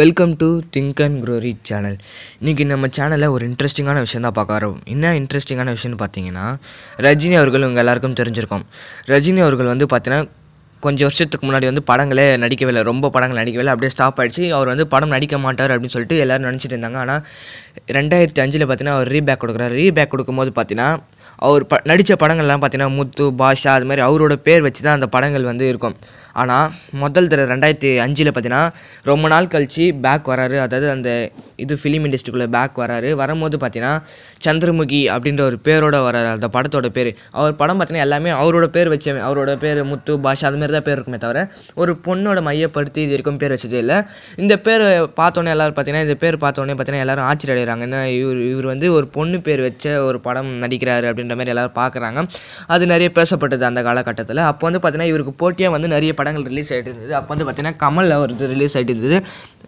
welcome to think and grow rich channel இன்றைக்கி நம்ம சேனலில் ஒரு இன்ட்ரெஸ்டிங்கான விஷயம் தான் பார்க்க வரோம் என்ன இன்ட்ரெஸ்டிங்கான விஷயம்னு பார்த்தீங்கன்னா ரஜினி அவர்கள் உங்கள் எல்லாருக்கும் தெரிஞ்சிருக்கோம் ரஜினி அவர்கள் வந்து பார்த்தீங்கன்னா கொஞ்சம் வருஷத்துக்கு முன்னாடி வந்து படங்களே நடிக்கவில்லை ரொம்ப படங்கள் நடிக்கவில்லை அப்படியே ஸ்டாப் ஆகிடுச்சு அவர் வந்து படம் நடிக்க மாட்டார் அப்படின்னு சொல்லிட்டு எல்லோரும் நினச்சிட்டு இருந்தாங்க ஆனால் ரெண்டாயிரத்தி அஞ்சில் பார்த்தீங்கன்னா அவர் ரீபேக் கொடுக்குறாரு ரீபேக் கொடுக்கும்போது பார்த்தீங்கன்னா அவர் ப நடித்த படங்கள்லாம் பார்த்தீங்கன்னா முத்து பாஷா அது மாதிரி அவரோட பேர் வச்சு தான் அந்த படங்கள் வந்து இருக்கும் ஆனால் முதல் தடவை ரெண்டாயிரத்தி அஞ்சில் பார்த்தீங்கன்னா ரொம்ப நாள் கழித்து பேக் வராரு அதாவது அந்த இது ஃபிலிம் இண்டஸ்ட்ரிக்குள்ளே பேக் வராரு வரும்போது பார்த்தீங்கன்னா சந்திரமுகி அப்படின்ற ஒரு பேரோட வராரு அந்த படத்தோட பேர் அவர் படம் பார்த்தீங்கன்னா எல்லாமே அவரோட பேர் வச்ச அவரோட பேர் முத்து பாஷா அதுமாரி தான் பேர் இருக்குமே தவிர ஒரு பொண்ணோட மையப்படுத்தி இது வரைக்கும் பேர் வச்சதே இல்லை இந்த பேர் பார்த்தோன்னே எல்லோரும் பார்த்தீங்கன்னா இந்த பேர் பார்த்தோன்னே பார்த்தீங்கன்னா எல்லோரும் ஆச்சரிய ஏன்னா இவர் இவர் வந்து ஒரு பொண்ணு பேர் வச்ச ஒரு படம் நடிக்கிறாரு அப்படின்ற மாதிரி எல்லோரும் பார்க்குறாங்க அது நிறைய பேசப்பட்டது அந்த காலகட்டத்தில் அப்போ வந்து பார்த்தீங்கன்னா இவருக்கு போட்டியாக வந்து நிறைய படங்கள் ரிலீஸ் ஆகிட்டு இருந்தது அப்போ வந்து பார்த்தீங்கன்னா கமல் அவரது ரிலீஸ் ஆகிட்டு இருந்தது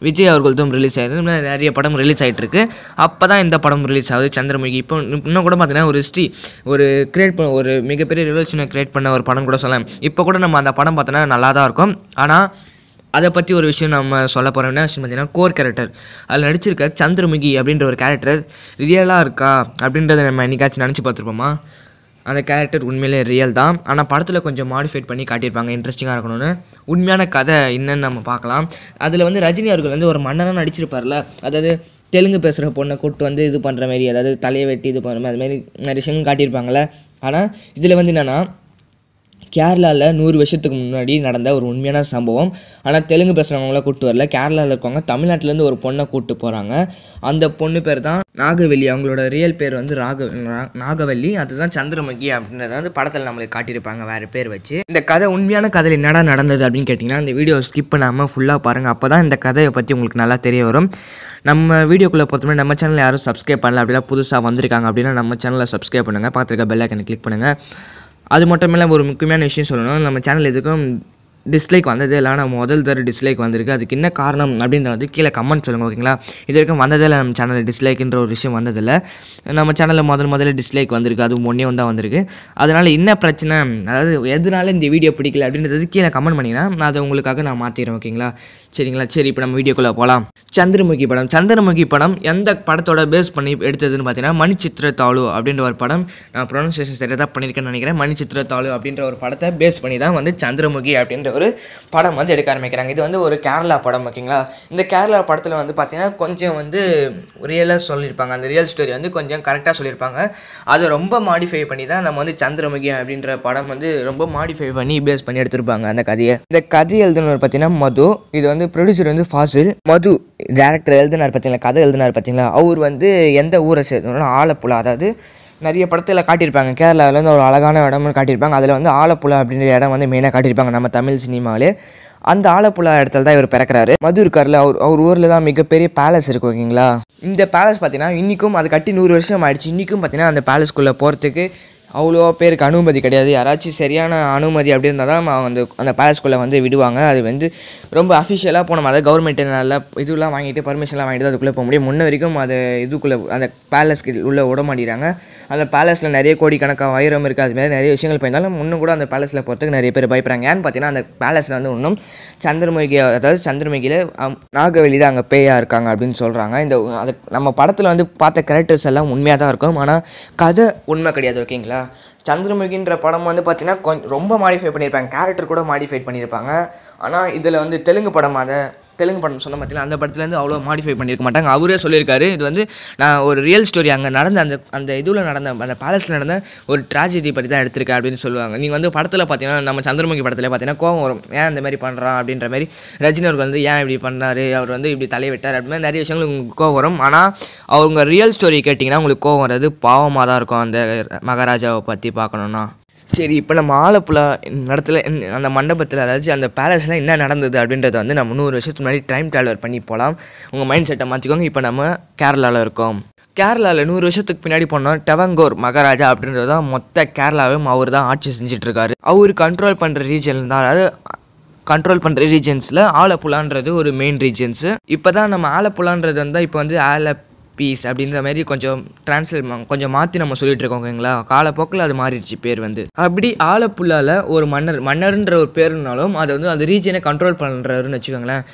விஜய் அவர்களுக்கும் ரிலீஸ் ஆகிருந்தது நிறைய படம் ரிலீஸ் ஆகிட்டுருக்கு அப்போ தான் இந்த படம் ரிலீஸ் ஆகுது சந்திரமுகி இப்போ இன்னும் கூட பார்த்தீங்கன்னா ஒரு ஹிஸ்ட்ரி ஒரு கிரியேட் பண்ண ஒரு மிகப்பெரிய ரிவல்யூஷனை கிரியேட் பண்ண ஒரு படம் கூட சொல்லலாம் இப்போ கூட நம்ம அந்த படம் பார்த்தோன்னா நல்லா தான் இருக்கும் ஆனால் அதை பற்றி ஒரு விஷயம் நம்ம சொல்ல என்ன விஷயம் பார்த்தீங்கன்னா கோர் கேரக்டர் அதில் நடிச்சிருக்க சந்திரமுகி அப்படின்ற ஒரு கேரக்டர் ரியலாக இருக்கா அப்படின்றத நம்ம என்னைக்காச்சும் நினச்சி பார்த்துருப்போமா அந்த கேரக்டர் உண்மையிலே ரியல் தான் ஆனால் படத்தில் கொஞ்சம் மாடிஃபைட் பண்ணி காட்டியிருப்பாங்க இன்ட்ரெஸ்டிங்காக இருக்கணும்னு உண்மையான கதை என்னன்னு நம்ம பார்க்கலாம் அதில் வந்து ரஜினி அவர்கள் வந்து ஒரு மன்னனாக நடிச்சிருப்பார்ல அதாவது தெலுங்கு பேசுகிற பொண்ணை கூப்பிட்டு வந்து இது பண்ணுற மாதிரி அதாவது தலையை வெட்டி இது பண்ணுற மாதிரி அது மாதிரி நிறைய விஷயங்கள் காட்டியிருப்பாங்கள்ல ஆனால் இதில் வந்து என்னென்னா கேரளாவில் நூறு வருஷத்துக்கு முன்னாடி நடந்த ஒரு உண்மையான சம்பவம் ஆனால் தெலுங்கு பேசுகிறவங்களாம் கூப்பிட்டு வரல கேரளாவில் இருக்கவங்க தமிழ்நாட்டிலேருந்து ஒரு பொண்ணை கூப்பிட்டு போகிறாங்க அந்த பொண்ணு பேர் தான் நாகவெளி அவங்களோட ரியல் பேர் வந்து ராக நாகவல்லி அதுதான் சந்திரமுகி அப்படின்றத வந்து படத்தில் நம்மளுக்கு காட்டியிருப்பாங்க வேறு பேர் வச்சு இந்த கதை உண்மையான கதையில் என்னடா நடந்தது அப்படின்னு கேட்டிங்கன்னா இந்த வீடியோ ஸ்கிப் பண்ணாமல் ஃபுல்லாக பாருங்கள் அப்போ தான் இந்த கதையை பற்றி உங்களுக்கு நல்லா தெரிய வரும் நம்ம வீடியோக்குள்ளே பொறுத்தவரை நம்ம சேனல் யாரும் சப்ஸ்கிரைப் பண்ணல அப்படின்னா புதுசாக வந்திருக்காங்க அப்படின்னா நம்ம சேனலை சப்ஸ்கிரைப் பண்ணுங்கள் பார்த்துருக்க பெல்லைக்கனை கிளிக் பண்ணுங்கள் அது மட்டும் இல்லாமல் ஒரு முக்கியமான விஷயம் சொல்லணும் நம்ம சேனல் எதுக்கும் டிஸ்லைக் வந்ததே இல்லை ஆனால் முதல் தர டிஸ்லைக் வந்திருக்கு அதுக்கு என்ன காரணம் அப்படின்றத வந்து கீழே கமெண்ட் சொல்லுங்கள் ஓகேங்களா இது வரைக்கும் வந்ததே இல்லை நம்ம சேனலில் டிஸ்லைக்குன்ற ஒரு விஷயம் வந்ததில்லை நம்ம சேனலில் முதல் முதல்ல டிஸ்லைக் வந்திருக்கு அது ஒன்றே வந்தால் வந்திருக்கு அதனால் என்ன பிரச்சனை அதாவது எதனால இந்த வீடியோ பிடிக்கல அப்படின்றது கீழே கமெண்ட் பண்ணிங்கன்னா நான் அதை உங்களுக்காக நான் மாற்றிடுறேன் ஓகேங்களா சரிங்களா சரி இப்போ நம்ம வீடியோக்குள்ளே போகலாம் சந்திரமுகி படம் சந்திரமுகி படம் எந்த படத்தோட பேஸ் பண்ணி எடுத்ததுன்னு பார்த்தீங்கன்னா மணிச்சித்திர தாளு அப்படின்ற ஒரு படம் நான் ப்ரொனன்சியேஷன் சரியாக தான் பண்ணியிருக்கேன்னு நினைக்கிறேன் மணிச்சித்திர தாளு அப்படின்ற ஒரு படத்தை பேஸ் பண்ணி தான் வந்து சந்திரமுகி அப்படின்ற ஒரு படம் வந்து எடுக்க ஆரம்பிக்கிறாங்க இது வந்து ஒரு கேரளா படம் ஓகேங்களா இந்த கேரளா படத்தில் வந்து பார்த்தீங்கன்னா கொஞ்சம் வந்து ரியலாக சொல்லியிருப்பாங்க அந்த ரியல் ஸ்டோரி வந்து கொஞ்சம் கரெக்டாக சொல்லியிருப்பாங்க அதை ரொம்ப மாடிஃபை பண்ணி தான் நம்ம வந்து சந்திரமுகியம் அப்படின்ற படம் வந்து ரொம்ப மாடிஃபை பண்ணி பேஸ் பண்ணி எடுத்திருப்பாங்க அந்த கதையை இந்த கதை எழுதினவர் பார்த்தீங்கன்னா மது இது வந்து ப்ரொடியூசர் வந்து ஃபாசில் மது டேரக்டர் எழுதினார் பார்த்தீங்களா கதை எழுதினார் பார்த்தீங்களா அவர் வந்து எந்த ஊரை சேர்ந்தோம்னா ஆலப்புழா அதாவது நிறைய படத்தில் காட்டியிருப்பாங்க கேரளாவில் வந்து ஒரு அழகான இடம்னு காட்டியிருப்பாங்க அதில் வந்து ஆலப்புழா அப்படின்ற இடம் வந்து மெயினாக காட்டியிருப்பாங்க நம்ம தமிழ் சினிமாவிலே அந்த ஆலப்புழா இடத்துல தான் இவர் பிறக்கிறாரு மதுர்காரில் அவர் அவர் ஊரில் தான் மிகப்பெரிய பேலஸ் இருக்குது ஓகேங்களா இந்த பேலஸ் பார்த்தீங்கன்னா இன்றைக்கும் அது கட்டி நூறு வருஷம் ஆயிடுச்சு இன்றைக்கும் பார்த்தீங்கன்னா அந்த பேலஸ்க்குள்ளே போகிறதுக்கு அவ்வளோ பேருக்கு அனுமதி கிடையாது யாராச்சும் சரியான அனுமதி அப்படி இருந்தால் தான் அவங்க அந்த அந்த பேலஸ்குள்ளே வந்து விடுவாங்க அது வந்து ரொம்ப அஃபிஷியலாக போன மாதிரி கவர்மெண்ட் நல்லா இதுலாம் வாங்கிட்டு பர்மிஷன்லாம் வாங்கிட்டு அதுக்குள்ளே போக முடியும் முன்ன வரைக்கும் அது இதுக்குள்ளே அந்த பேலஸ்க்கு உள்ளே விட மாட்டேங்கிறாங்க அந்த பேலஸில் நிறைய கோடிக்கணக்காக வைரம் இருக்குது அதுமாதிரி நிறைய விஷயங்கள் போயிருந்தாலும் இன்னும் கூட அந்த பேலஸில் போகிறதுக்கு நிறைய பேர் பயப்படுறாங்க ஏன்னு பார்த்தீங்கன்னா அந்த பேலஸில் வந்து இன்னும் சந்திரமுகி அதாவது சந்திரமுகியில் நாகவெளி தான் அங்கே பேயாக இருக்காங்க அப்படின்னு சொல்கிறாங்க இந்த அது நம்ம படத்தில் வந்து பார்த்த கேரக்டர்ஸ் எல்லாம் உண்மையாக தான் இருக்கும் ஆனால் கதை உண்மை கிடையாது ஓகேங்களா சந்திரமுகின்ற படம் வந்து பார்த்தீங்கன்னா கொஞ்சம் ரொம்ப மாடிஃபை பண்ணியிருப்பாங்க கேரக்டர் கூட மாடிஃபை பண்ணியிருப்பாங்க ஆனால் இதில் வந்து தெலுங்கு படமாக தெலுங்கு படம் சொன்ன மாதிரிலாம் அந்த படத்துலேருந்து அவ்வளோ மாடிஃபை பண்ணியிருக்க மாட்டாங்க அவரே சொல்லியிருக்காரு இது வந்து நான் ஒரு ரியல் ஸ்டோரி அங்கே நடந்த அந்த அந்த இதில் நடந்த அந்த பேலஸில் நடந்த ஒரு ட்ராஜடி பற்றி தான் எடுத்திருக்கேன் அப்படின்னு சொல்லுவாங்க நீங்கள் வந்து படத்தில் பார்த்தீங்கன்னா நம்ம சந்திரமுகி படத்தில் பார்த்தீங்கன்னா கோவம் வரும் ஏன் இந்த மாதிரி பண்ணுறான் அப்படின்ற மாதிரி ரஜினருக்கு வந்து ஏன் இப்படி பண்ணார் அவர் வந்து இப்படி தலைவிட்டார் அப்படின்னு நிறைய விஷயங்கள் உங்களுக்கு கோவம் வரும் ஆனால் அவங்க ரியல் ஸ்டோரி கேட்டிங்கன்னா உங்களுக்கு கோவம் வர்றது பாவமாக தான் இருக்கும் அந்த மகாராஜாவை பற்றி பார்க்கணுன்னா சரி இப்போ நம்ம ஆலப்புழா நடத்துல அந்த மண்டபத்தில் அதாவது அந்த பேலஸில் என்ன நடந்தது அப்படின்றத வந்து நம்ம நூறு வருஷத்துக்கு முன்னாடி டைம் ட்ராவல் பண்ணி போகலாம் உங்கள் மைண்ட் செட்டை மாற்றிக்கோங்க இப்போ நம்ம கேரளாவில் இருக்கோம் கேரளாவில் நூறு வருஷத்துக்கு பின்னாடி போனோம் டெவங்கோர் மகாராஜா அப்படின்றது தான் மொத்த கேரளாவையும் அவர் தான் ஆட்சி செஞ்சிட்ருக்காரு அவர் கண்ட்ரோல் பண்ணுற ரீஜன் தான் அதாவது கண்ட்ரோல் பண்ணுற ரீஜன்ஸில் ஆலப்புழான்றது ஒரு மெயின் ரீஜன்ஸு இப்போ தான் நம்ம ஆலப்புழான்றது வந்து இப்போ வந்து ஆலப் பீஸ் அப்படின்ற மாதிரி கொஞ்சம் டிரான்ஸ்லேட் கொஞ்சம் மாற்றி நம்ம சொல்லிட்டு இருக்கோம் ஓகேங்களா காலப்போக்கில் அது மாறிடுச்சு பேர் வந்து அப்படி ஆலப்புல்லால ஒரு மன்னர் மன்னர்ன்ற ஒரு பேருனாலும் அதை வந்து அந்த ரீஜனை கண்ட்ரோல் பண்ணுறாருன்னு வச்சுக்கோங்களேன்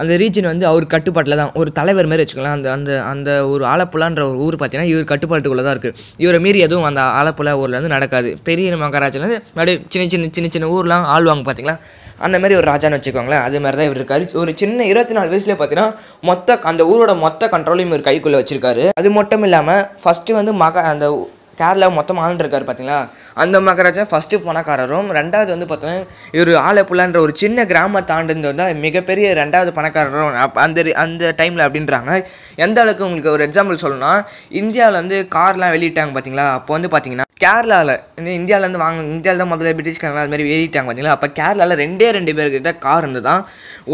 அந்த ரீஜன் வந்து அவர் கட்டுப்பாட்டில் தான் ஒரு தலைவர் மாதிரி வச்சுக்கலாம் அந்த அந்த அந்த ஒரு ஆலப்புழான்ற ஒரு ஊர் பார்த்தீங்கன்னா இவர் கட்டுப்பாட்டுக்குள்ளே தான் இருக்குது இவரை மீறி எதுவும் அந்த ஆலப்புலா ஊரில் வந்து நடக்காது பெரிய மகாராஜிலேருந்து மறுபடியும் சின்ன சின்ன சின்ன சின்ன ஊர்லாம் ஆள்வாங்க பார்த்தீங்களா அந்த மாதிரி ஒரு ராஜான்னு வச்சுக்கோங்களேன் அது மாதிரி தான் இவர் இருக்காரு ஒரு சின்ன இருபத்தி நாலு வயசுல பார்த்தீங்கன்னா மொத்த அந்த ஊரோட மொத்த கண்ட்ரோலையும் இவர் கைக்குள்ளே வச்சிருக்காரு அது மட்டும் இல்லாமல் ஃபஸ்ட்டு வந்து மக அந்த கேரளா மொத்தம் ஆண்டுருக்காரு பார்த்தீங்களா அந்த மகாராஜா ஃபஸ்ட்டு பணக்காரரும் ரெண்டாவது வந்து பார்த்தோன்னா இவர் ஆலப்புலான்ற ஒரு சின்ன கிராம தாண்டிருந்து வந்தால் மிகப்பெரிய ரெண்டாவது பணக்காரரும் அந்த அந்த டைமில் அப்படின்றாங்க எந்த அளவுக்கு உங்களுக்கு ஒரு எக்ஸாம்பிள் சொல்லணும்னா இந்தியாவில் வந்து கார்லாம் வெளியிட்டாங்க பார்த்தீங்களா அப்போ வந்து பார்த்தீங்கன்னா கேரளாவில் இந்த இந்தியாவிலேருந்து வாங்க இந்தியாவில் தான் முதல்ல பிரிட்டிஷ்காரங்க அது மாதிரி எழுதிட்டாங்க பார்த்தீங்களா அப்போ கேரளாவில் ரெண்டே ரெண்டு பேர்கிட்ட கார் இருந்து தான்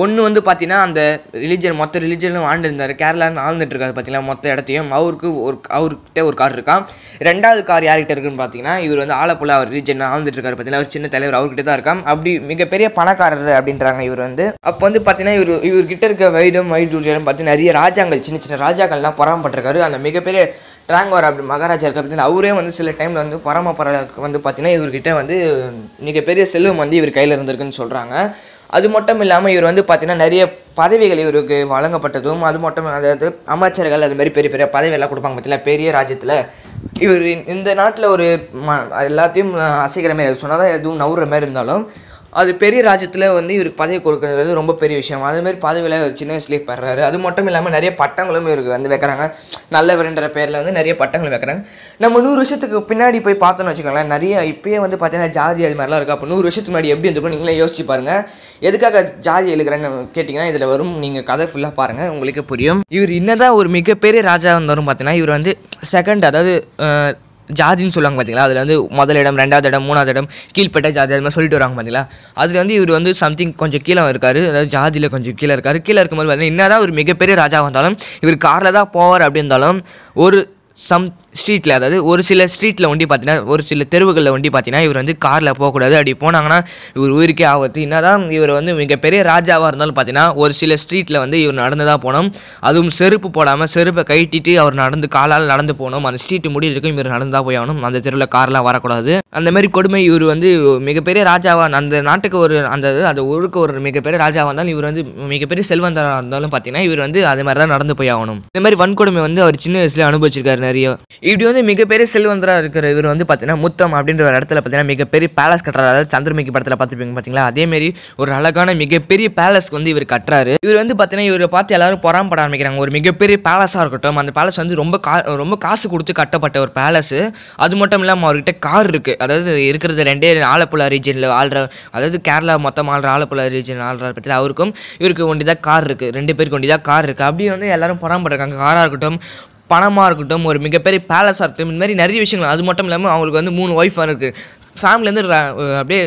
ஒன்று வந்து பார்த்தீங்கன்னா அந்த ரிலிஜன் மொத்த ரிலிஜனும் வாழ்ந்துருந்தார் கேரளாவில் ஆழ்ந்துட்டுருக்காரு பார்த்தீங்களா மொத்த இடத்தையும் அவருக்கு ஒரு அவர்கிட்ட ஒரு கார் இருக்கான் ரெண்டாவது கார் யார்கிட்ட இருக்குன்னு பார்த்தீங்கன்னா இவர் வந்து ஆலப்புல அவர் ரிலிஜன் ஆழ்ந்துட்டுருக்காரு பார்த்தீங்கன்னா ஒரு சின்ன தலைவர் அவர்கிட்ட தான் இருக்கான் அப்படி மிகப்பெரிய பணக்காரர் அப்படின்றாங்க இவர் வந்து அப்போ வந்து பார்த்தீங்கன்னா இவர் இவர்கிட்ட இருக்க வைடம் வைடூரியம் பார்த்து நிறைய ராஜாங்கள் சின்ன சின்ன ராஜாக்கள்லாம் புறாமப்பட்டிருக்காரு அந்த மிகப்பெரிய ட்ராங் வர அப்படி மகாராஜா இருக்கிறது அவரே வந்து சில டைமில் வந்து பரமபரலுக்கு வந்து பார்த்திங்கன்னா இவர்கிட்ட வந்து மிகப்பெரிய செல்வம் வந்து இவர் கையில் இருந்திருக்குன்னு சொல்கிறாங்க அது மட்டும் இல்லாமல் இவர் வந்து பார்த்திங்கன்னா நிறைய பதவிகள் இவருக்கு வழங்கப்பட்டதும் அது மட்டும் அதாவது அமைச்சர்கள் அது மாதிரி பெரிய பெரிய பதவியெல்லாம் கொடுப்பாங்க பார்த்தீங்களா பெரிய ராஜ்யத்தில் இவர் இந்த நாட்டில் ஒரு ம எல்லாத்தையும் அசைக்கிற மாதிரி சொன்னால் தான் எதுவும் நவுற மாதிரி இருந்தாலும் அது பெரிய ராஜ்யத்தில் வந்து இவருக்கு பதவி கொடுக்கறது ரொம்ப பெரிய விஷயம் அதுமாரி பதவியில் ஒரு சின்ன வயசுலேயே பெறாரு அது மட்டும் இல்லாமல் நிறைய பட்டங்களும் இவருக்கு வந்து வைக்கிறாங்க நல்லவர்ன்ற பேரில் வந்து நிறைய பட்டங்கள் வைக்கிறாங்க நம்ம நூறு வருஷத்துக்கு பின்னாடி போய் பார்த்தோன்னு வச்சுக்கோங்களேன் நிறைய இப்போயே வந்து பார்த்தீங்கன்னா ஜாதி அது மாதிரிலாம் இருக்குது அப்போ நூறு வருஷத்துக்கு முன்னாடி எப்படி இருந்திருக்கும் நீங்களே யோசிச்சு பாருங்கள் எதுக்காக ஜாதி எழுக்கிறேன்னு கேட்டிங்கன்னா இதில் வரும் நீங்கள் கதை ஃபுல்லாக பாருங்கள் உங்களுக்கு புரியும் இவர் தான் ஒரு மிகப்பெரிய ராஜா வந்தாலும் பார்த்தீங்கன்னா இவர் வந்து செகண்ட் அதாவது ஜாதின்னு சொல்லுவாங்க பார்த்தீங்களா அதில் வந்து முதல் இடம் ரெண்டாவது இடம் மூணாவது இடம் கீழ்பட்ட ஜாதி அது மாதிரி சொல்லிட்டு வராங்க பார்த்தீங்களா அதில் வந்து இவர் வந்து சம்திங் கொஞ்சம் கீழே இருக்கார் அதாவது ஜாதியில் கொஞ்சம் கீழே இருக்கார் கீழே இருக்கும்போது பார்த்தீங்கன்னா என்ன தான் ஒரு மிகப்பெரிய ராஜா வந்தாலும் இவர் காரில் தான் போவார் அப்படி இருந்தாலும் ஒரு சம் ஸ்ட்ரீட்டில் அதாவது ஒரு சில ஸ்ட்ரீட்டில் ஒண்டி பார்த்தீங்கன்னா ஒரு சில தெருவுகளில் ஒண்டி பார்த்தீங்கன்னா இவர் வந்து காரில் போகக்கூடாது அப்படி போனாங்கன்னா இவர் உயிருக்கே ஆபத்து என்னதான் இவர் வந்து மிகப்பெரிய ராஜாவாக இருந்தாலும் பார்த்தீங்கன்னா ஒரு சில ஸ்ட்ரீட்டில் வந்து இவர் நடந்து தான் போனோம் அதுவும் செருப்பு போடாமல் செருப்பை கைட்டிட்டு அவர் நடந்து காலால் நடந்து போனோம் அந்த ஸ்ட்ரீட்டு முடி இருக்கும் இவர் நடந்து தான் போய் ஆகணும் அந்த தெருவில் கார்லாம் வரக்கூடாது அந்த மாதிரி கொடுமை இவர் வந்து மிகப்பெரிய ராஜாவாக அந்த நாட்டுக்கு ஒரு அந்த அந்த ஊருக்கு ஒரு மிகப்பெரிய ராஜாவாக இருந்தாலும் இவர் வந்து மிகப்பெரிய செல்வந்தராக இருந்தாலும் பார்த்தீங்கன்னா இவர் வந்து அது மாதிரி தான் நடந்து போய் ஆகணும் இந்த மாதிரி வன்கொடுமை வந்து அவர் சின்ன வயசில் அனுபவிச்சிருக்காரு நிறைய இப்படி வந்து மிகப்பெரிய செல்வந்தராக இருக்கிற இவர் வந்து பார்த்தீங்கன்னா முத்தம் அப்படின்ற ஒரு இடத்துல பார்த்தீங்கன்னா மிகப்பெரிய பேலஸ் கட்டுறாரு அதாவது சந்திரமுகி படத்தில் பார்த்துருப்பீங்க பார்த்தீங்களா அதேமாரி ஒரு அழகான மிகப்பெரிய பேலஸ்க்கு வந்து இவர் கட்டுறாரு இவர் வந்து பார்த்தீங்கன்னா இவரை பார்த்து எல்லாரும் பொறாம்பட ஆரம்பிக்கிறாங்க ஒரு மிகப்பெரிய பேலஸாக இருக்கட்டும் அந்த பேலஸ் வந்து ரொம்ப கா ரொம்ப காசு கொடுத்து கட்டப்பட்ட ஒரு பேலஸு அது மட்டும் இல்லாமல் அவர்கிட்ட கார் இருக்குது அதாவது இருக்கிறது ரெண்டே ஆலப்புழா ரீஜனில் ஆள்ற அதாவது கேரளா மொத்தம் ஆள்ற ஆலப்புழா ரீஜன் ஆள்ற பற்றி அவருக்கும் இவருக்கு ஒண்டி தான் கார் இருக்குது ரெண்டு பேருக்கு ஒண்டி தான் கார் இருக்குது அப்படியே வந்து எல்லாரும் பொறாம்படுறாங்க காராக இருக்கட்டும் பணமாக இருக்கட்டும் ஒரு மிகப்பெரிய பேலஸாக இருக்கட்டும் இந்த மாதிரி நிறைய விஷயங்கள் அது மட்டும் இல்லாமல் அவங்களுக்கு வந்து மூணு ஒய்ஃபாக இருக்குது ஃபேமிலியிலேருந்து அப்படியே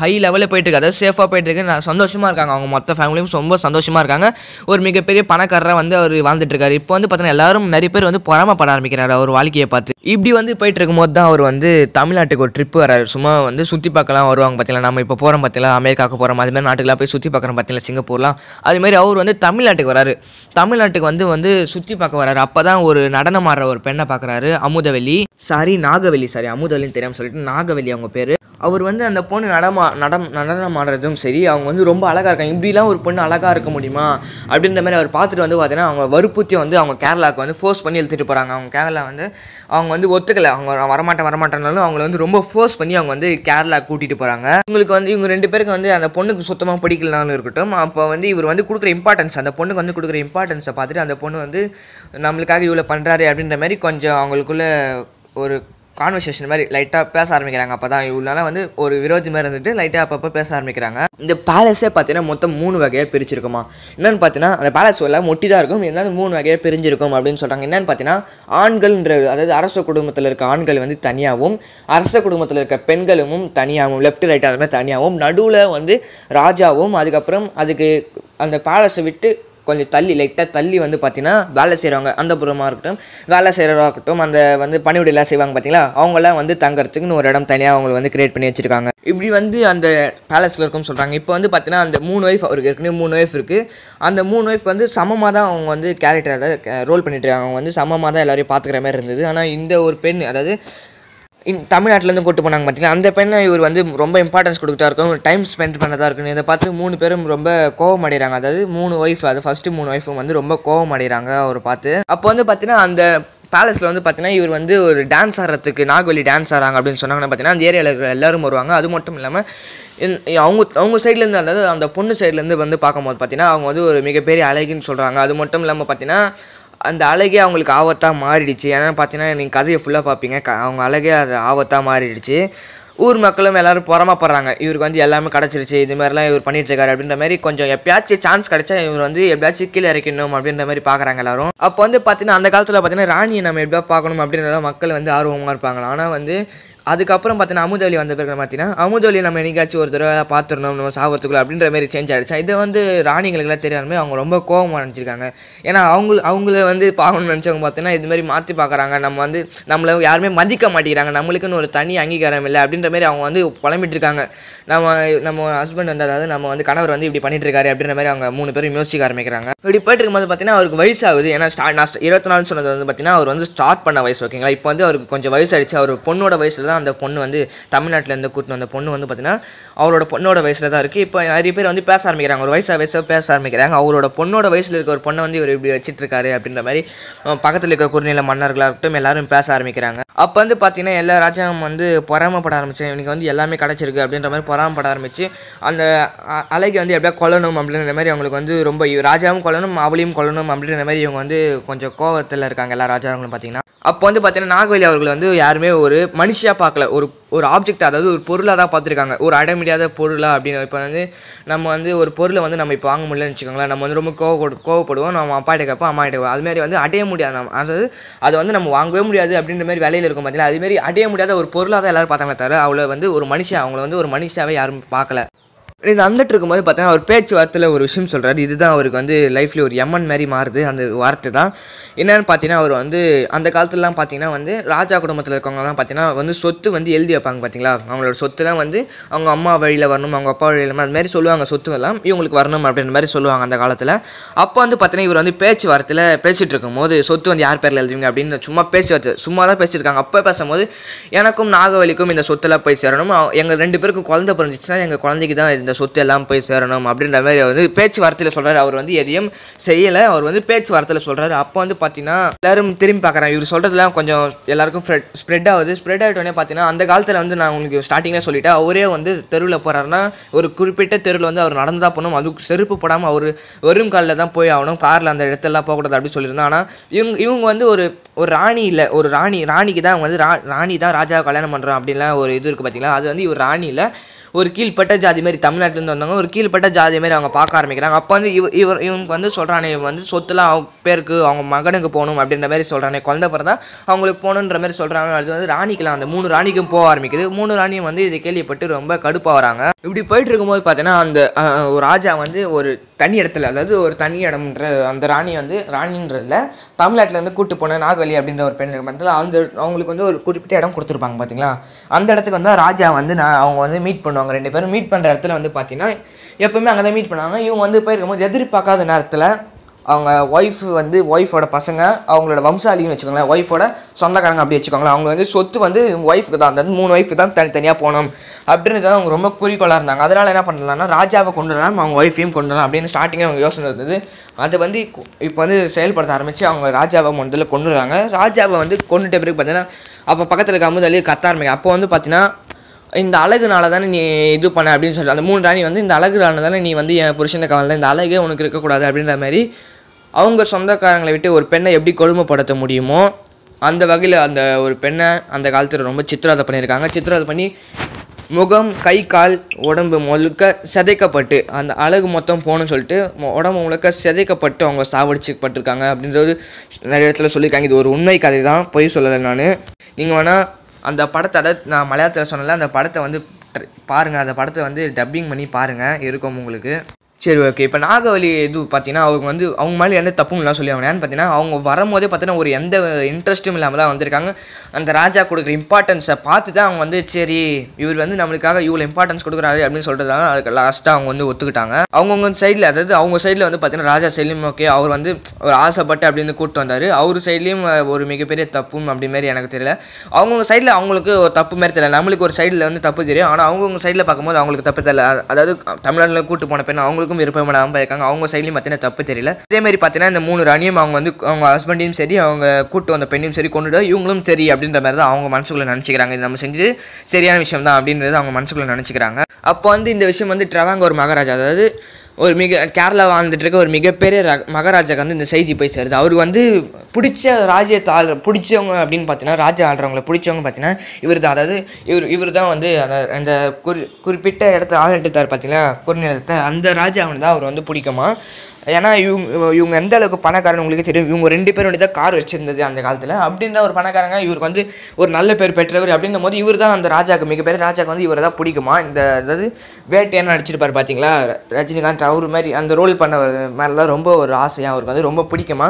ஹை லெவலில் போயிட்டுருக்கு அதாவது சேஃபாக இருக்கு நான் சந்தோஷமாக இருக்காங்க அவங்க மொத்த ஃபேமிலியும் ரொம்ப சந்தோஷமாக இருக்காங்க ஒரு மிகப்பெரிய பணக்காரராக வந்து அவர் இருக்காரு இப்போ வந்து பார்த்தீங்கன்னா எல்லாரும் நிறைய பேர் வந்து பொறாமப்பட ஆரம்பிக்கிறார் அவர் வாழ்க்கையை பார்த்து இப்படி வந்து போயிட்டு இருக்கும்போது தான் அவர் வந்து தமிழ்நாட்டுக்கு ஒரு ட்ரிப் வராரு சும்மா வந்து சுற்றி பார்க்கலாம் வருவாங்க பார்த்தீங்களா நம்ம இப்போ போகிறோம் பார்த்தீங்களா அமெரிக்காவுக்கு போகிறோம் மாதிரி மாதிரி நாட்டுக்கெலாம் போய் சுற்றி பார்க்குறோம் பார்த்தீங்களா சிங்கப்பூர்லாம் அதுமாரி அவர் வந்து தமிழ்நாட்டுக்கு வராரு தமிழ்நாட்டுக்கு வந்து வந்து சுற்றி பார்க்க வராரு அப்போ தான் ஒரு நடனம் ஆடுற ஒரு பெண்ணை பார்க்குறாரு அமுதவெளி சாரி நாகவெளி சாரி அமுதவெளின்னு தெரியாமல் சொல்லிட்டு நாகவெளி அவங்க பேர் அவர் வந்து அந்த பொண்ணு நடமா நடம் நடனம் ஆடுறதும் சரி அவங்க வந்து ரொம்ப அழகாக இருக்காங்க இப்படிலாம் ஒரு பொண்ணு அழகாக இருக்க முடியுமா அப்படின்ற மாதிரி அவர் பார்த்துட்டு வந்து பார்த்தீங்கன்னா அவங்க வறுப்புத்தையும் வந்து அவங்க கேரளாவுக்கு வந்து ஃபோர்ஸ் பண்ணி எழுத்துட்டு போகிறாங்க அவங்க கேரளா வந்து அவங்க அவங்க வந்து ஒத்துக்கலை அவங்க வரமாட்டேன் வரமாட்டேனாலும் அவங்களை வந்து ரொம்ப ஃபோர்ஸ் பண்ணி அவங்க வந்து கேரளா கூட்டிகிட்டு போகிறாங்க இவங்களுக்கு வந்து இவங்க ரெண்டு பேருக்கு வந்து அந்த பொண்ணுக்கு சுத்தமாக பிடிக்கலனாலும் இருக்கட்டும் அப்போ வந்து இவர் வந்து கொடுக்குற இம்பார்ட்டன்ஸ் அந்த பொண்ணுக்கு வந்து கொடுக்குற இம்பார்ட்டன்ஸை பார்த்துட்டு அந்த பொண்ணு வந்து நம்மளுக்காக இவ்வளோ பண்ணுறாரு அப்படின்ற மாதிரி கொஞ்சம் அவங்களுக்குள்ள ஒரு கான்வர்சேஷன் மாதிரி லைட்டாக பேச ஆரம்பிக்கிறாங்க அப்போ தான் இவ்வளோலாம் வந்து ஒரு விரோதி மாதிரி இருந்துட்டு லைட்டாக அப்பப்போ பேச ஆரம்பிக்கிறாங்க இந்த பேலஸே பார்த்தீங்கன்னா மொத்தம் மூணு வகையாக பிரிச்சிருக்குமா என்னென்னு பார்த்தீங்கன்னா அந்த பேலஸ் எல்லாம் மொட்டி தான் இருக்கும் இருந்தாலும் மூணு வகையாக பிரிஞ்சிருக்கும் அப்படின்னு சொல்கிறாங்க என்னென்னு பார்த்தீங்கன்னா ஆண்கள்ன்ற அதாவது அரச குடும்பத்தில் இருக்க ஆண்கள் வந்து தனியாகவும் அரச குடும்பத்தில் இருக்க பெண்களும் தனியாகவும் லெஃப்ட் ரைட் அது மாதிரி தனியாகவும் நடுவில் வந்து ராஜாவும் அதுக்கப்புறம் அதுக்கு அந்த பேலஸை விட்டு கொஞ்சம் தள்ளி லைட்டாக தள்ளி வந்து பார்த்தீங்கன்னா வேலை செய்கிறவங்க அந்த புறமாக இருக்கட்டும் வேலை இருக்கட்டும் அந்த வந்து பணிவிடையெல்லாம் செய்வாங்க பார்த்தீங்களா அவங்களாம் வந்து தங்குறதுக்குன்னு ஒரு இடம் தனியாக அவங்களை வந்து கிரியேட் பண்ணி வச்சுருக்காங்க இப்படி வந்து அந்த பேலஸில் இருக்கும்னு சொல்கிறாங்க இப்போ வந்து பார்த்தீங்கன்னா அந்த மூணு ஒய்ஃப் அவருக்கு ஏற்கனவே மூணு ஒய்ஃப் இருக்குது அந்த மூணு ஒய்ஃப் வந்து சமமாக தான் அவங்க வந்து கேரக்டர் ரோல் பண்ணிட்டு அவங்க வந்து சமமாக தான் எல்லோரையும் பார்த்துக்கிற மாதிரி இருந்தது ஆனால் இந்த ஒரு பெண் அதாவது தமிழ்நாட்டிலேருந்து கூட்டு போனாங்க பார்த்தீங்கன்னா அந்த பெண்ணை இவர் வந்து ரொம்ப இம்பார்ட்டன்ஸ் கொடுத்துட்டா இருக்கும் டைம் ஸ்பெண்ட் பண்ணதாக இருக்கும் இதை பார்த்து மூணு பேரும் ரொம்ப கோவம் அடைகிறாங்க அதாவது மூணு ஒய்ஃப் அது ஃபஸ்ட்டு மூணு ஒய்ஃபும் வந்து ரொம்ப கோவம் அடைகிறாங்க அவர் பார்த்து அப்போ வந்து பார்த்தீங்கன்னா அந்த பேலஸில் வந்து பார்த்தீங்கன்னா இவர் வந்து ஒரு டான்ஸ் ஆடுறதுக்கு நாகவலி டான்ஸ் ஆடுறாங்க அப்படின்னு சொன்னாங்கன்னா பார்த்தீங்கன்னா அந்த ஏரியாவில் இருக்கிற எல்லாரும் வருவாங்க அது மட்டும் இல்லாமல் அவங்க அவங்க சைட்லேருந்து அதாவது அந்த பொண்ணு சைட்லேருந்து வந்து பார்க்கும்போது பார்த்தீங்கன்னா அவங்க வந்து ஒரு மிகப்பெரிய அழகின்னு சொல்கிறாங்க அது மட்டும் இல்லாமல் பார்த்தீங்கன்னா அந்த அழகே அவங்களுக்கு ஆபத்தாக மாறிடுச்சு ஏன்னா பார்த்தீங்கன்னா நீங்கள் கதையை ஃபுல்லாக பார்ப்பீங்க க அவங்க அழகே அது ஆபத்தாக மாறிடுச்சு ஊர் மக்களும் எல்லோரும் புறமாப்படுறாங்க இவருக்கு வந்து எல்லாமே கிடச்சிருச்சு இது மாதிரிலாம் இவர் பண்ணிகிட்ருக்காரு அப்படின்ற மாதிரி கொஞ்சம் எப்பயாச்சும் சான்ஸ் கிடச்சா இவர் வந்து எப்பயாச்சும் கீழே இறக்கணும் அப்படின்ற மாதிரி பார்க்குறாங்க எல்லாரும் அப்போ வந்து பார்த்தீங்கன்னா அந்த காலத்தில் பார்த்தீங்கன்னா ராணியை நம்ம எப்படியா பார்க்கணும் அப்படின்றத மக்கள் வந்து ஆர்வமாக இருப்பாங்க ஆனால் வந்து அதுக்கப்புறம் பார்த்தீங்கன்னா அமுதவலி வந்த பிறகு பார்த்தீங்கன்னா அமுதவலி நம்ம என்னைக்காச்சும் ஒரு தடவை பார்த்துடணும் நம்ம சாவத்துக்குள்ள அப்படின்ற மாதிரி சேஞ்ச் ஆகிடுச்சு இதை வந்து ராணிகளுக்குலாம் தெரியாமல் அவங்க ரொம்ப கோபம் நினச்சிருக்காங்க ஏன்னா அவங்க அவங்கள வந்து பார்க்கணும்னு நினச்சவங்க பார்த்தீங்கன்னா இது மாதிரி மாற்றி பார்க்குறாங்க நம்ம வந்து நம்மளை யாருமே மதிக்க மாட்டேங்கிறாங்க நம்மளுக்குன்னு ஒரு தனி அங்கீகாரம் இல்லை அப்படின்ற மாதிரி அவங்க வந்து புலம்பிட்டுருக்காங்க நம்ம நம்ம ஹஸ்பண்ட் வந்து அதாவது நம்ம வந்து கணவர் வந்து இப்படி பண்ணிட்டு இருக்காரு அப்படின்ற மாதிரி அவங்க மூணு பேரும் யோசிக்க ஆரம்பிக்கிறாங்க இப்படி போயிட்டு இருக்கும்போது பார்த்தீங்கன்னா அவருக்கு வயசாகுது ஏன்னா ஸ்டார்ட் நான் இருபத்தி நாலு சொன்னது வந்து பார்த்தீங்கன்னா அவர் வந்து ஸ்டார்ட் பண்ண வயசு ஓகேங்களா இப்போ வந்து அவருக்கு கொஞ்சம் வயசு ஆயிடுச்சு அவர் பொண்ணோட வயசில் தான் அந்த பொண்ணு வந்து தமிழ்நாட்டிலேருந்து கூட்டின்னு வந்த பொண்ணு வந்து பார்த்திங்கன்னா அவரோட பொண்ணோட வயசில் தான் இருக்குது இப்போ நிறைய பேர் வந்து பேச ஆரம்பிக்கிறாங்க ஒரு வயசாக வயசாக பேச ஆரம்பிக்கிறாங்க அவரோட பொண்ணோட வயசில் இருக்க ஒரு பொண்ணை வந்து இவர் இப்படி வச்சிட்ருக்காரு அப்படின்ற மாதிரி பக்கத்தில் இருக்கிற குறுநில மன்னர்களாக இருக்கட்டும் எல்லாரும் பேச ஆரம்பிக்கிறாங்க அப்போ வந்து பார்த்தீங்கன்னா எல்லா ராஜாவும் வந்து பொறாமப்பட ஆரம்பிச்சு இவனுக்கு வந்து எல்லாமே கிடச்சிருக்கு அப்படின்ற மாதிரி பொறாமப்பட ஆரம்பிச்சு அந்த அலைக்கு வந்து எப்படியா கொல்லணும் அப்படின்ற மாதிரி அவங்களுக்கு வந்து ரொம்ப ராஜாவும் கொல்லணும் அவளையும் கொல்லணும் அப்படின்ற மாதிரி இவங்க வந்து கொஞ்சம் கோவத்தில் இருக்காங்க எல்லா ராஜாவங்களும் பார்த்தீங்கன்னா அப்போ வந்து பார்த்தீங்கன்னா நாகவலி அவர்கள் வந்து யாருமே ஒரு மனுஷியாக பார்க்கல ஒரு ஒரு ஆப்ஜெக்ட் அதாவது ஒரு பொருளாக தான் பார்த்துருக்காங்க ஒரு முடியாத பொருளாக அப்படின்னு இப்போ வந்து நம்ம வந்து ஒரு பொருளை வந்து நம்ம இப்போ வாங்க முடியலன்னு வச்சுக்கோங்களேன் நம்ம வந்து ரொம்ப கோவப்படு கோவப்படுவோம் நம்ம கிட்ட கேட்போம் அம்மாட்ட அது அதுமாரி வந்து அடைய முடியாது நம்ம அதாவது அதை வந்து நம்ம வாங்கவே முடியாது அப்படின்ற மாதிரி வேலையில் இருக்கும் பார்த்தீங்களா அதுமாரி அடைய முடியாத ஒரு பொருளாக தான் எல்லோரும் பார்த்தாங்களே தவிர அவளை வந்து ஒரு மனுஷன் அவங்கள வந்து ஒரு மனுஷாவே யாரும் பார்க்கல இது வந்துட்டு இருக்கும்போது பார்த்தீங்கன்னா அவர் பேச்சு வார்த்தையில் ஒரு விஷயம் சொல்கிறார் இதுதான் அவருக்கு வந்து லைஃப்பில் ஒரு எம்மன் மாதிரி மாறுது அந்த வார்த்தை தான் என்னென்னு பார்த்தீங்கன்னா அவர் வந்து அந்த காலத்துலலாம் பார்த்தீங்கன்னா வந்து ராஜா குடும்பத்தில் இருக்கவங்கலாம் பார்த்தீங்கன்னா வந்து சொத்து வந்து எழுதி வைப்பாங்க பார்த்தீங்களா அவங்களோட சொத்துலாம் வந்து அவங்க அம்மா வழியில் வரணும் அவங்க அப்பா வழியில் வரணும் அது மாதிரி சொல்லுவாங்க சொத்து எல்லாம் இவங்களுக்கு வரணும் அப்படின்ற மாதிரி சொல்லுவாங்க அந்த காலத்தில் அப்போ வந்து பார்த்தீங்கன்னா இவர் வந்து பேச்சு வார்த்தையில் பேசிகிட்டு இருக்கும்போது சொத்து வந்து யார் பேரில் எழுதுவீங்க அப்படின்னு சும்மா பேசி வச்சு சும்மா தான் பேசியிருக்காங்க அப்போ பேசும்போது எனக்கும் நாகவழிக்கும் இந்த சொத்தெல்லாம் போய் சேரணும் எங்கள் ரெண்டு பேருக்கும் குழந்தை பிறந்துச்சுன்னா எங்கள் குழந்தைக்கு தான் இந்த சொத்து எல்லாம் போய் சேரணும் அப்படின்ற மாதிரி வந்து பேச்சுவார்த்தையில் சொல்கிறாரு அவர் வந்து எதையும் செய்யலை அவர் வந்து பேச்சுவார்த்தையில் சொல்கிறாரு அப்போ வந்து பார்த்தீங்கன்னா எல்லாரும் திரும்பி பார்க்குறாங்க இவர் சொல்கிறதுலாம் கொஞ்சம் எல்லாருக்கும் ஸ்ப்ரெட் ஆகுது ஸ்ப்ரெட் ஆகிட்டோன்னே பார்த்தீங்கன்னா அந்த காலத்தில் வந்து நான் உங்களுக்கு ஸ்டார்டிங்கில் சொல்லிவிட்டு அவரே வந்து தெருவில் போகிறாருன்னா ஒரு குறிப்பிட்ட தெருவில் வந்து அவர் நடந்து தான் போகணும் அதுக்கு செருப்பு போடாமல் அவர் வெறும் காலில் தான் போய் ஆகணும் காரில் அந்த இடத்தெல்லாம் போகக்கூடாது அப்படின்னு சொல்லியிருந்தான் ஆனால் இவங்க இவங்க வந்து ஒரு ஒரு ராணி இல்லை ஒரு ராணி ராணிக்கு தான் அவங்க வந்து ரா ராணி தான் ராஜாவை கல்யாணம் பண்ணுறோம் அப்படின்லாம் ஒரு இது இருக்குது பார்த்தீங்களா அது வந்து இவர் ராணி இல்லை ஒரு கீழ்பட்ட ஜாதி மாதிரி தமிழ்நாட்டிலேருந்து வந்தவங்க ஒரு கீழ்பட்ட ஜாதி மாதிரி அவங்க பார்க்க ஆரம்பிக்கிறாங்க அப்போ வந்து இவ இவர் இவனுக்கு வந்து சொல்கிறானே இவன் வந்து சொத்துலாம் அவங்க பேருக்கு அவங்க மகனுக்கு போகணும் அப்படின்ற மாதிரி சொல்கிறானே குழந்த பிறந்தா அவங்களுக்கு போகணுன்ற மாதிரி சொல்கிறாங்க அது வந்து ராணிக்கெலாம் அந்த மூணு ராணிக்கும் போக ஆரம்பிக்குது மூணு ராணியும் வந்து இதை கேள்விப்பட்டு ரொம்ப கடுப்பாகிறாங்க இப்படி போயிட்டு இருக்கும்போது பார்த்தீங்கன்னா அந்த ராஜா வந்து ஒரு தனி இடத்துல அதாவது ஒரு தனி இடம்ன்ற அந்த ராணி வந்து ராணின்றதில் தமிழ்நாட்டில் வந்து கூட்டு போன நாகவலி அப்படின்ற ஒரு பெண் அந்த அவங்களுக்கு வந்து ஒரு குறிப்பிட்ட இடம் கொடுத்துருப்பாங்க பார்த்தீங்களா அந்த இடத்துக்கு வந்து ராஜா வந்து நான் அவங்க வந்து மீட் பண்ணுவாங்க ரெண்டு பேரும் மீட் பண்ணுற இடத்துல வந்து பார்த்தீங்கன்னா எப்போவுமே அங்கே தான் மீட் பண்ணுவாங்க இவங்க வந்து போயிருக்கும்போது எதிர்பார்க்காத நேரத்தில் அவங்க ஒய்ஃப் வந்து ஒய்ஃபோட பசங்க அவங்களோட வம்சாலின்னு வச்சுக்கோங்களேன் ஒய்ஃபோட சொந்தக்காரங்க அப்படி வச்சுக்கோங்களேன் அவங்க வந்து சொத்து வந்து ஒய்ஃபுக்கு தான் அந்த மூணு ஒய்ஃபு தான் தனித்தனியாக போகணும் அப்படின்றது அவங்க ரொம்ப குறிக்கோளாக இருந்தாங்க அதனால் என்ன பண்ணலாம்னா ராஜாவை கொண்டு வரலாம் அவங்க ஒய்ஃபையும் கொண்டு வரலாம் அப்படின்னு ஸ்டார்டிங்கே அவங்க யோசனை இருந்தது அதை வந்து இப்போ வந்து செயல்படுத்த ஆரம்பித்து அவங்க ராஜாவை முதல்ல கொண்டு வராங்க ராஜாவை வந்து கொண்டுட்ட பிறகு பார்த்தீங்கன்னா அப்போ பக்கத்தில் இருக்க அமுதலி கத்த ஆரம்பிக்கும் அப்போ வந்து பார்த்தீங்கன்னா இந்த அழகுனால தானே நீ இது பண்ண அப்படின்னு சொல்லி அந்த மூணு ராணி வந்து இந்த அழகுனால தானே நீ வந்து என் புருஷனுக்கு வரல இந்த அழகே உனக்கு இருக்கக்கூடாது அப்படின்ற மாதிரி அவங்க சொந்தக்காரங்களை விட்டு ஒரு பெண்ணை எப்படி கொடுமைப்படுத்த முடியுமோ அந்த வகையில் அந்த ஒரு பெண்ணை அந்த காலத்தில் ரொம்ப சித்திரவதை பண்ணியிருக்காங்க சித்திரவதை பண்ணி முகம் கை கால் உடம்பு முழுக்க சிதைக்கப்பட்டு அந்த அழகு மொத்தம் போகணுன்னு சொல்லிட்டு உடம்பு முழுக்க சிதைக்கப்பட்டு அவங்க சாவடிச்சுப்பட்டிருக்காங்க அப்படின்றது நிறைய இடத்துல சொல்லியிருக்காங்க இது ஒரு உண்மை கதை தான் பொய் சொல்லலை நான் நீங்கள் வேணால் அந்த படத்தை அதை நான் மலையாளத்தில் சொன்னல அந்த படத்தை வந்து பாருங்கள் அந்த படத்தை வந்து டப்பிங் பண்ணி பாருங்கள் இருக்கும் உங்களுக்கு சரி ஓகே இப்போ நாகவலி இது பார்த்தீங்கன்னா அவங்க வந்து அவங்க மேலே எந்த தப்பும் இல்லாமல் சொல்லி அவங்க ஏன்னு பார்த்தீங்கன்னா அவங்க வரும்போதே பார்த்தீங்கன்னா ஒரு எந்த இன்ட்ரெஸ்ட்டும் இல்லாமல் தான் வந்திருக்காங்க அந்த ராஜா கொடுக்குற இம்பார்ட்டன்ஸை பார்த்து தான் அவங்க வந்து சரி இவர் வந்து நம்மளுக்காக இவ்வளோ இம்பார்ட்டன்ஸ் கொடுக்குறாரு அப்படின்னு சொல்கிறதால அதுக்கு லாஸ்ட்டாக அவங்க வந்து ஒத்துக்கிட்டாங்க அவங்கவுங்க சைடில் அதாவது அவங்க சைடில் வந்து பார்த்தீங்கன்னா ராஜா செல்லும் ஓகே அவர் வந்து ஒரு ஆசைப்பட்டு அப்படின்னு கூப்பிட்டு வந்தார் அவர் சைட்லேயும் ஒரு மிகப்பெரிய தப்பும் அப்படிமாரி எனக்கு தெரியல அவங்கவுங்க சைடில் அவங்களுக்கு ஒரு தப்பு மாதிரி தெரியல நம்மளுக்கு ஒரு சைடில் வந்து தப்பு தெரியும் ஆனால் அவங்கவுங்க சைடில் பார்க்கும்போது அவங்களுக்கு தப்பு தெரியல அதாவது தமிழ்நாட்டில் கூப்பிட்டு போன பெண் அவங்களுக்கு பக்கம் விருப்பம் இல்லாமல் இருக்காங்க அவங்க சைட்லையும் பார்த்தீங்கன்னா தப்பு தெரியல மாதிரி பார்த்தீங்கன்னா இந்த மூணு ராணியும் அவங்க வந்து அவங்க ஹஸ்பண்டையும் சரி அவங்க கூட்டு வந்த பெண்ணையும் சரி கொண்டுட்டு இவங்களும் சரி அப்படின்ற மாதிரி தான் அவங்க மனசுக்குள்ளே நினச்சிக்கிறாங்க இது நம்ம செஞ்சு சரியான விஷயம் தான் அப்படின்றது அவங்க மனசுக்குள்ளே நினச்சிக்கிறாங்க அப்போ வந்து இந்த விஷயம் வந்து ட்ரவாங்க ஒரு மகாராஜா அதாவது ஒரு மிக கேரளாவை இருக்க ஒரு மிகப்பெரிய ர மகாராஜாக்கு வந்து இந்த செய்தி போய் சேருது அவருக்கு வந்து பிடிச்ச ராஜ்யத்தை ஆள் பிடிச்சவங்க அப்படின்னு பார்த்தீங்கன்னா ராஜா ஆள்றவங்களை பிடிச்சவங்க பார்த்தீங்கன்னா இவர் தான் அதாவது இவர் இவர் தான் வந்து அந்த அந்த குறி குறிப்பிட்ட இடத்த எடுத்தார் பார்த்தீங்கன்னா குறுநிலத்தை அந்த ராஜாவனை தான் அவர் வந்து பிடிக்குமா ஏன்னா இவங்க இவங்க எந்த அளவுக்கு பணக்காரன் உங்களுக்கு தெரியும் இவங்க ரெண்டு பேரும் தான் கார் வச்சிருந்தது அந்த காலத்தில் அப்படின்ற ஒரு பணக்காரங்க இவருக்கு வந்து ஒரு நல்ல பேர் பெற்றவர் அப்படின்னும் போது இவர் தான் அந்த ராஜாக்கு மிகப்பெரிய ராஜாக்கு வந்து இவரை தான் பிடிக்குமா இந்த அதாவது வேட்டையான நடிச்சிருப்பார் பார்த்தீங்களா ரஜினிகாந்த் அவர் மாதிரி அந்த ரோல் பண்ண மாதிரிலாம் ரொம்ப ஒரு ஆசையாக அவருக்கு வந்து ரொம்ப பிடிக்குமா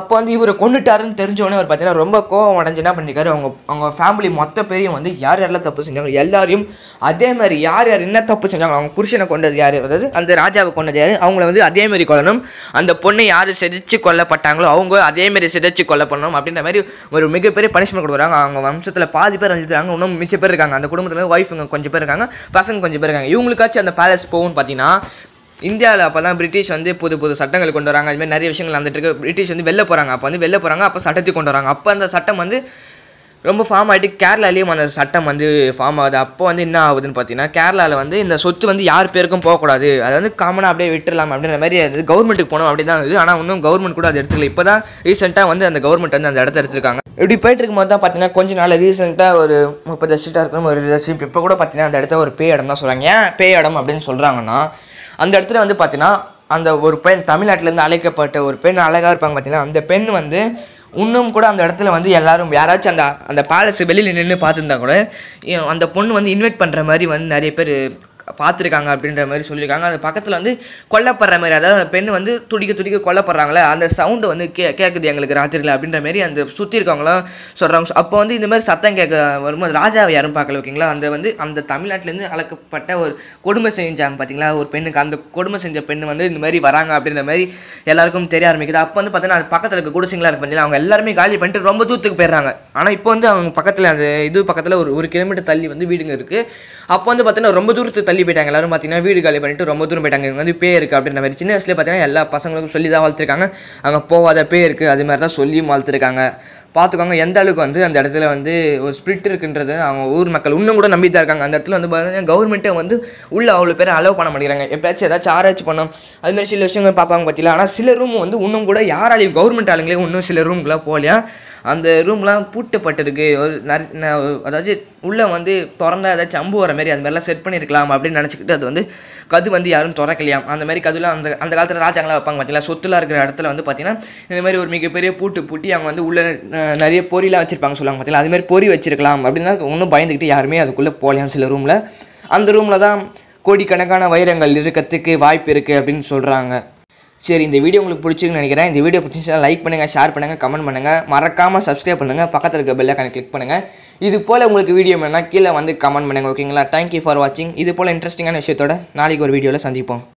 அப்போ வந்து இவரை கொண்டுட்டாருன்னு தெரிஞ்சோடனே அவர் பார்த்தீங்கன்னா ரொம்ப கோவம் அடைஞ்சு என்ன பண்ணியிருக்காரு அவங்க அவங்க ஃபேமிலி மொத்த பேரையும் வந்து யார் யாரெல்லாம் தப்பு செஞ்சாங்க எல்லாரையும் அதே மாதிரி யார் யார் என்ன தப்பு செஞ்சாங்க அவங்க புருஷனை கொண்டது யார் அதாவது அந்த ராஜாவை கொண்டது யார் அவங்கள வந்து அதே மாதிரி கொள்ளணும் பண்ணணும் அந்த பொண்ணை யார் செதைச்சு கொல்லப்பட்டாங்களோ அவங்க அதேமாரி செதைச்சு கொல்ல பண்ணணும் அப்படின்ற மாதிரி ஒரு மிகப்பெரிய பனிஷ்மெண்ட் கொடுக்குறாங்க அவங்க வம்சத்தில் பாதி பேர் அழிஞ்சிட்டாங்க இன்னும் மிச்ச பேர் இருக்காங்க அந்த குடும்பத்தில் ஒய்ஃபுங்க கொஞ்சம் பேர் இருக்காங்க பசங்க கொஞ்சம் பேர் இருக்காங்க இவங்களுக்காச்சும் அந்த பேலஸ் போகும்னு பார்த்தீங்கன்னா இந்தியாவில் அப்போ தான் பிரிட்டிஷ் வந்து புது புது சட்டங்கள் கொண்டு வராங்க அதுமாதிரி நிறைய விஷயங்கள் நடந்துட்டு இருக்கு பிரிட்டிஷ் வந்து வெளில போகிறாங்க அப்போ வந்து வெளில போகிறாங்க அப்போ சட்டத்தை கொண்டு வராங்க அப்போ அந்த சட்டம் வந்து ரொம்ப ஃபார்ம் ஆகிட்டு கேரளாலேயும் அந்த சட்டம் வந்து ஃபார்ம் ஆகுது அப்போ வந்து என்ன ஆகுதுன்னு பார்த்தீங்கன்னா கேரளாவில் வந்து இந்த சொத்து வந்து யார் பேருக்கும் போகக்கூடாது அதை வந்து காமனாக அப்படியே விட்டுடலாம் அப்படின்ற மாதிரி அது கவர்மெண்ட்டுக்கு போகணும் அப்படி தான் இருக்குது ஆனால் இன்னும் கவர்மெண்ட் கூட அது எடுத்துக்கல இப்போ தான் ரீசெண்டாக வந்து அந்த கவர்மெண்ட் வந்து அந்த இடத்த எடுத்துருக்காங்க இப்படி போயிட்டு இருக்கும்போது தான் பார்த்தீங்கன்னா கொஞ்ச நாள் ரீசெண்டாக ஒரு முப்பது வருஷத்தாக இருக்கணும் ஒரு லட்சம் இப்போ கூட பார்த்தீங்கன்னா அந்த இடத்த ஒரு பேய் இடம் தான் சொல்கிறாங்க ஏன் பேய் இடம் அப்படின்னு சொல்கிறாங்கன்னா அந்த இடத்துல வந்து பார்த்தீங்கன்னா அந்த ஒரு பெண் தமிழ்நாட்டிலேருந்து அழைக்கப்பட்ட ஒரு பெண் அழகாக இருப்பாங்க பார்த்தீங்கன்னா அந்த பெண் வந்து இன்னும் கூட அந்த இடத்துல வந்து எல்லோரும் யாராச்சும் அந்த அந்த பேலஸ் வெளியில் நின்று பார்த்துருந்தா கூட அந்த பொண்ணு வந்து இன்வைட் பண்ணுற மாதிரி வந்து நிறைய பேர் பார்த்துருக்காங்க அப்படின்ற மாதிரி சொல்லியிருக்காங்க அந்த பக்கத்தில் வந்து கொல்லப்படுற மாதிரி அதாவது அந்த பெண் வந்து துடிக்க துடிக்க கொல்லப்படுறாங்களே அந்த சவுண்டு வந்து கே கேட்குது எங்களுக்கு ராத்திரியில் அப்படின்ற மாதிரி அந்த சுற்றி இருக்கவங்களாம் சொல்கிறாங்க அப்போ வந்து இந்த மாதிரி சத்தம் கேட்க வரும்போது ராஜாவை யாரும் பார்க்கல ஓகேங்களா அந்த வந்து அந்த தமிழ்நாட்டிலேருந்து அளக்கப்பட்ட ஒரு கொடுமை செஞ்சாங்க பார்த்தீங்களா ஒரு பெண்ணுக்கு அந்த கொடுமை செஞ்ச பெண் வந்து இந்த மாதிரி வராங்க அப்படின்ற மாதிரி எல்லாருக்கும் தெரிய ஆரம்பிக்குது அப்போ வந்து பார்த்தீங்கன்னா அது பக்கத்தில் இருக்க குடிசைங்களா இருக்கு அவங்க எல்லாருமே காலி பண்ணிட்டு ரொம்ப தூரத்துக்கு போயிடுறாங்க ஆனால் இப்போ வந்து அவங்க பக்கத்தில் அந்த இது பக்கத்தில் ஒரு ஒரு கிலோமீட்டர் தள்ளி வந்து வீடுங்க இருக்குது அப்போ வந்து பார்த்தீங்கன்னா ரொம்ப தூரத்துக்கு தள்ளி போயிட்டாங்க எல்லாரும் பார்த்தீங்கன்னா வீடு காலி பண்ணிட்டு ரொம்ப தூரம் போயிட்டாங்க இவங்க வந்து பேருக்கு அப்படின்ற மாதிரி சின்ன வயசுல பார்த்தீங்கன்னா எல்லா பசங்களுக்கும் சொல்லி தான் வளர்த்துருக்காங்க அங்கே போவாத பே இருக்குது அது மாதிரி தான் சொல்லியும் வளர்த்துருக்காங்க பார்த்துக்கோங்க எந்த அளவுக்கு வந்து அந்த இடத்துல வந்து ஒரு ஸ்பிரிட் இருக்குன்றது அவங்க ஊர் மக்கள் இன்னும் கூட நம்பி தான் இருக்காங்க அந்த இடத்துல வந்து பார்த்தீங்கன்னா கவர்மெண்ட்டை வந்து உள்ளே அவ்வளோ பேரை அலோவ் பண்ண மாட்டேங்கிறாங்க எப்பயாச்சும் ஏதாச்சும் ஆராய்ச்சி பண்ணோம் அதுமாதிரி சில விஷயங்கள் பார்ப்பாங்க பார்த்தீங்களா ஆனால் சில ரூம் வந்து இன்னும் கூட யாராலையும் கவர்மெண்ட் ஆளுங்களே இன்னும் சில ரூம்குலாம் போகலையா அந்த ரூம்லாம் பூட்டப்பட்டிருக்கு ஒரு அதாவது உள்ளே வந்து திறந்தா ஏதாச்சும் அம்பு வர மாதிரி அது மாதிரிலாம் செட் பண்ணியிருக்கலாம் அப்படின்னு நினச்சிக்கிட்டு அது வந்து கது வந்து யாரும் திறக்கலையாம் அந்த மாதிரி கதுலாம் அந்த அந்த காலத்தில் ராஜாங்களாம் வைப்பாங்க பார்த்தீங்களா சொத்துலாம் இருக்கிற இடத்துல வந்து பார்த்திங்கன்னா இந்த மாதிரி ஒரு மிகப்பெரிய பூட்டு பூட்டி அவங்க வந்து உள்ளே நிறைய பொறிலாம் வச்சுருப்பாங்க சொல்லுவாங்க பார்த்தீங்களா மாதிரி பொறி வச்சிருக்கலாம் அப்படின்னா ஒன்றும் பயந்துக்கிட்டு யாருமே அதுக்குள்ளே போகலாம் சில ரூமில் அந்த ரூமில் தான் கோடிக்கணக்கான வைரங்கள் இருக்கிறதுக்கு வாய்ப்பு இருக்குது அப்படின்னு சொல்கிறாங்க சரி இந்த வீடியோ உங்களுக்கு பிடிச்சிருக்குன்னு நினைக்கிறேன் இந்த வீடியோ பிடிச்சி லைக் பண்ணுங்கள் ஷேர் பண்ணுங்கள் கமெண்ட் பண்ணுங்கள் மறக்காமல் சப்ஸ்கிரைப் பண்ணுங்கள் பக்கத்தில் இருக்க கணக்கு கிளிக் பண்ணுங்கள் இது போல் உங்களுக்கு வீடியோ வேணால் கீழே வந்து கமெண்ட் பண்ணுங்கள் ஓகேங்களா தேங்க்யூ ஃபார் வாட்சிங் இது போல் இன்ட்ரெஸ்டிங்கான விஷயத்தோட நாளைக்கு ஒரு வீடியோவில் சந்திப்போம்